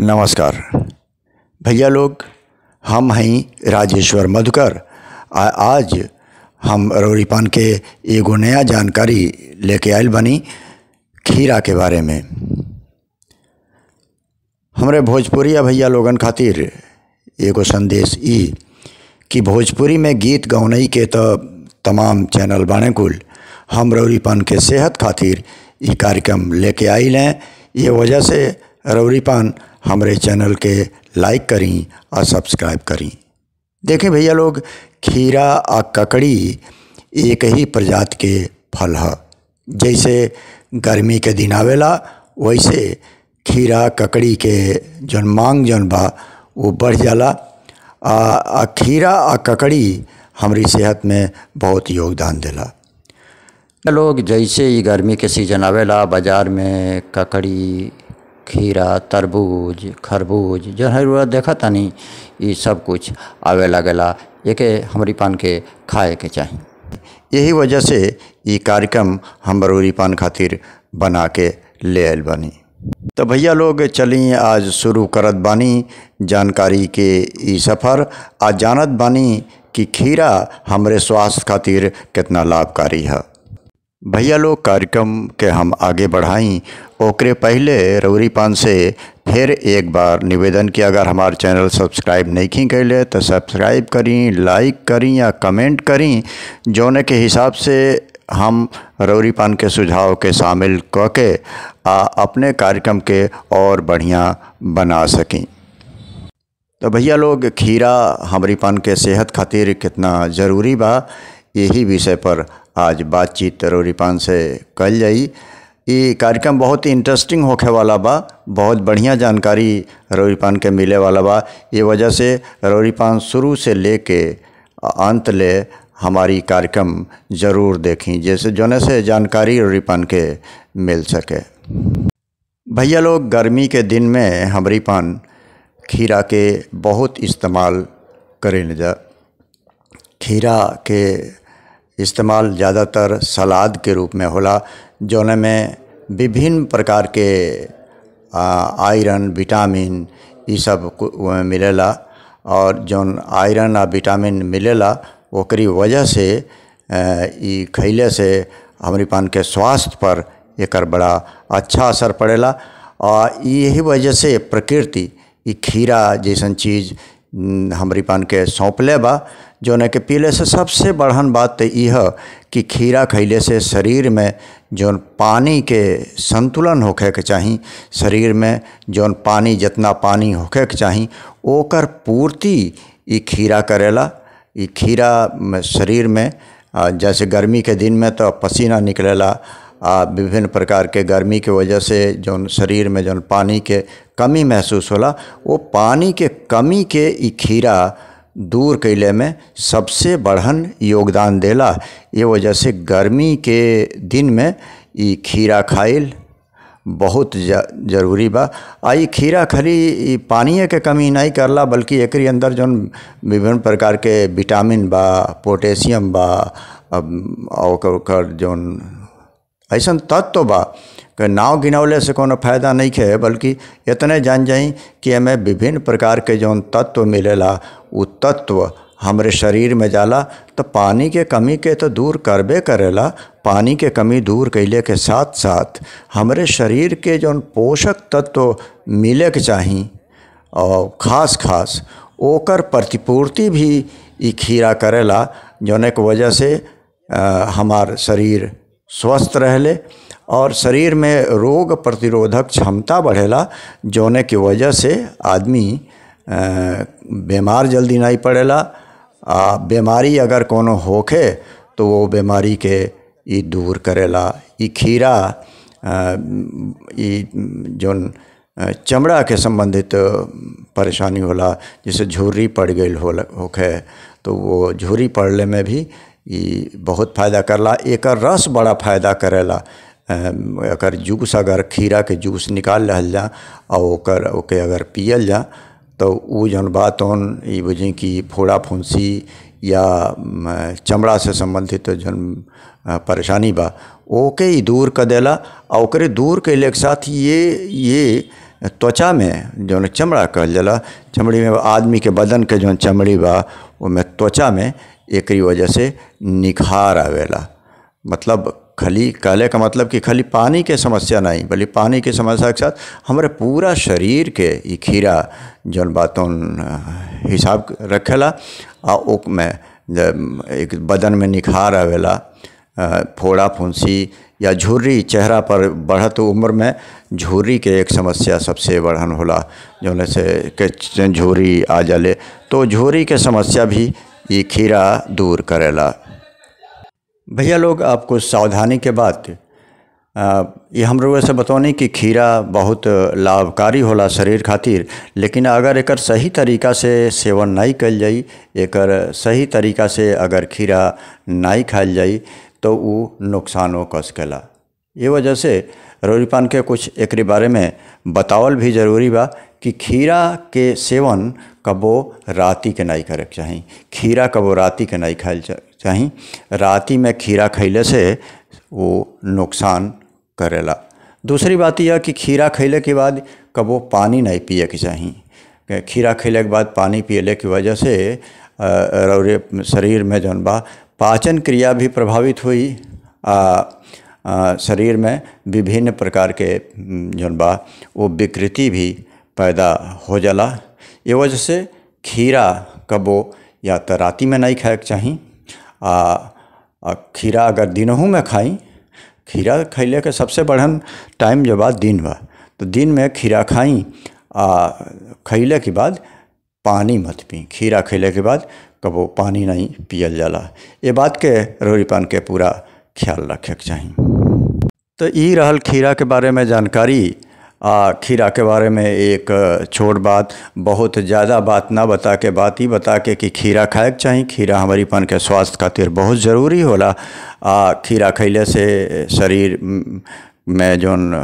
नमस्कार भैया लोग हम हैं राजेश्वर मधुकर आज हम पान के एगो नया जानकारी लेके आयल बनी खीरा के बारे में हमारे या भैया लोगन खातिर एगो संदेश ई कि भोजपुरी में गीत गौनई के तो तमाम चैनल बने कुल हम पान के सेहत खातिर इ कार्यक्रम लेके आइल हैं ये वजह से रवरी पान हमारे चैनल के लाइक करें और सब्सक्राइब करें देखें भैया लोग खीरा और ककड़ी एक ही प्रजात के फल है जैसे गर्मी के दिन आवेला वैसे खीरा ककड़ी के जौन मांग जौन बा वो बढ़ जाला आ, आ खीरा आ ककड़ी हमारी सेहत में बहुत योगदान देला लोग जैसे ही गर्मी के सीजन आवेला बाज़ार में ककड़ी खीरा तरबूज खरबूज जो है वो देखा तानी ये सब कुछ आवे लगेला एक हमारी पान के खाए के चाहिए यही वजह से ये कार्यक्रम हम बरूरी पान खातिर बना के ले आयल बानी तो भैया लोग चली आज शुरू करत बानी जानकारी के ई सफ़र आज जानत बानी कि खीरा हमारे स्वास्थ्य खातिर कितना लाभकारी है भैया लोग कार्यक्रम के हम आगे बढ़ाई ओकरे पहले रौरी पान से फिर एक बार निवेदन कि अगर हमारे चैनल सब्सक्राइब नहीं कैले तो सब्सक्राइब करी लाइक करी या कमेंट करी जोने के हिसाब से हम रौरी पान के सुझाव के शामिल करके आ अपने कार्यक्रम के और बढ़िया बना सकें तो भैया लोग खीरा हमारी पान के सेहत खातिर कितना ज़रूरी बा यही विषय पर आज बातचीत रौरी पान से कल जाई ये कार्यक्रम बहुत ही इंटरेस्टिंग होखे वाला बा बहुत बढ़िया जानकारी रौरी पान के मिले वाला बा ये वजह से रौरी पान शुरू से लेके अंत ले हमारी कार्यक्रम ज़रूर देखें जैसे जोने से जानकारी रौरी पान के मिल सके भैया लोग गर्मी के दिन में हमरी पान खीरा के बहुत इस्तेमाल करें जा खीरा के इस्तेमाल ज़्यादातर सलाद के रूप में होला जौन में विभिन्न प्रकार के आयरन विटामिन ये सब मिलेला और जौन आयरन आ विटामिन मिलेला ओकरी वजह से खैले से हमरी पान के स्वास्थ्य पर एक बड़ा अच्छा असर पड़ेला और यही वजह से प्रकृति खीरा जैसा चीज़ हमरी पान के सौंपले बा जौन के पीले से सबसे बढ़न बात तो यह कि खीरा खैले से शरीर में जौन पानी के संतुलन होखे के चाही शरीर में जौन पानी जितना पानी होखे के चाही ओकर पूर्ति ये खीरा करेला ये खीरा शरीर में जैसे गर्मी के दिन में तो पसीना निकलेला आ विभिन्न प्रकार के गर्मी के वजह से जौन शरीर में जौन पानी के कमी महसूस होला वो पानी के कमी के खीरा दूर कैले में सबसे बढ़न योगदान देला ये वजह से गर्मी के दिन में ये खीरा खाइल बहुत जरूरी बा आई खीरा खाली पानी के कमी नहीं करला बल्कि एक अंदर जो विभिन्न प्रकार के विटामिन बा पोटेशियम बा और जौन ऐसा तत्व बा नाव गिनौले से कोनो फायदा नहीं है बल्कि इतने जान जाई कि हमें विभिन्न प्रकार के जौन तत्व मिलेला उ तत्व हमारे शरीर में जाला तो पानी के कमी के तो दूर करबे करेला पानी के कमी दूर कैले के साथ साथ हमारे शरीर के जो पोषक तत्व मिले के चाही और ख़ास खास ओकर प्रतिपूर्ति भी ई खीरा करेला जौन एक वजह से हमार शरीर स्वस्थ रहले और शरीर में रोग प्रतिरोधक क्षमता बढ़ेला जौने की वजह से आदमी बीमार जल्दी नहीं पड़ेला आ बीमारी अगर कोनो होखे तो वो बीमारी के ई दूर करेला ई खीरा जो चमड़ा के संबंधित परेशानी होला जैसे झुर्री पड़ गई हो होखे तो वो झुर्री पड़ने में भी बहुत फायदा करला एक रस बड़ा फायदा करेला अगर जूस अगर खीरा के जूस निकाल रहल जा और ओके अगर पियल जा तो वो जो बात तौन ये की फोड़ा फुंसी या चमड़ा से संबंधित जन परेशानी बा ओके ही दूर कर देला और दूर कैले के साथ ये ये त्वचा में जो चमड़ा कहल जला चमड़ी में आदमी के बदन के जो चमड़ी बा त्वचा में एक वजह से निखार आवेला मतलब खली काले का मतलब कि खाली पानी के समस्या नहीं बल्कि पानी के समस्या के साथ हमारे पूरा शरीर के खीरा जौन बातों हिसाब रखेला आ ओक में एक बदन में निखार आवेला फोड़ा फुंसी या झुर्री चेहरा पर बढ़त उम्र में झुर्री के एक समस्या सबसे बढ़न होला जौन से झुर्री आ जाले तो झुर्री के समस्या भी ये खीरा दूर करेला भैया लोग आपको सावधानी के बाद ये हम लोग ऐसे बतौनी कि खीरा बहुत लाभकारी होला शरीर खातिर लेकिन अगर एक सही तरीका से सेवन नहीं कल जाई एक सही तरीका से अगर खीरा नहीं खाल जाए तो वो नुकसानों कर सकेला ये वजह से रोरीपान के कुछ एक बारे में बतावल भी जरूरी बा कि खीरा के सेवन कबो राती के नहीं करे चाहिए खीरा कबो राती के नहीं खाए चाही राति में खीरा खैले से वो नुकसान करेला दूसरी बात यह कि खीरा खैले के बाद कबो पानी नहीं पिए के चाही खीरा खैले के बाद पानी पिएले की वजह से रौरे शरीर में जौन बा पाचन क्रिया भी प्रभावित हुई आ, आ, शरीर में विभिन्न प्रकार के जौन बा वो विकृति भी पैदा हो जाला ये वजह से खीरा कबो या तो राति में नहीं खाए के चाही आ, आ खीरा अगर दिनहू में खाई खीरा खैले के सबसे बढ़न टाइम जो बाद दिन बा तो दिन में खीरा खाई आ खैले के बाद पानी मत पी खीरा खैले के बाद कबो पानी नहीं पियल जाला ये बात के रोरीपान के पूरा ख्याल रखे के चाहिए तो ये रहल खीरा के बारे में जानकारी खीरा के बारे में एक छोट बात बहुत ज़्यादा बात ना बता के बात ही बता के कि खीरा खाए के चाहिए खीरा हमारी पन के स्वास्थ्य खातिर बहुत ज़रूरी होला आ खीरा खैले से शरीर में जौन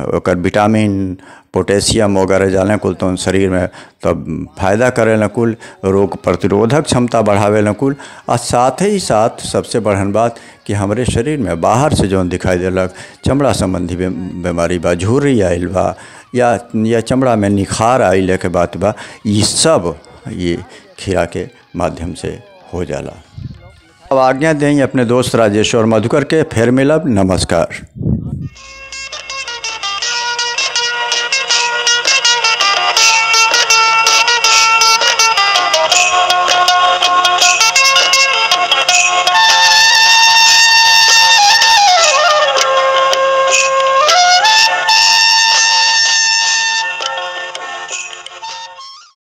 विटामिन पोटेशियम वगैरह जाने कुल तो शरीर में तब तो फायदा करे न कुल रोग प्रतिरोधक क्षमता बढ़ावे न कुल और साथ ही साथ सबसे बढ़न बात कि हमारे शरीर में बाहर से जौन दिखाई दिलक चमड़ा संबंधी बीमारी बा झुर्री आयल बा या या चमड़ा में निखार आइले के बात बा ये सब ये खीरा के माध्यम से हो जाला अब आज्ञा दें अपने दोस्त राजेश्वर मधुकर के फिर मिलब नमस्कार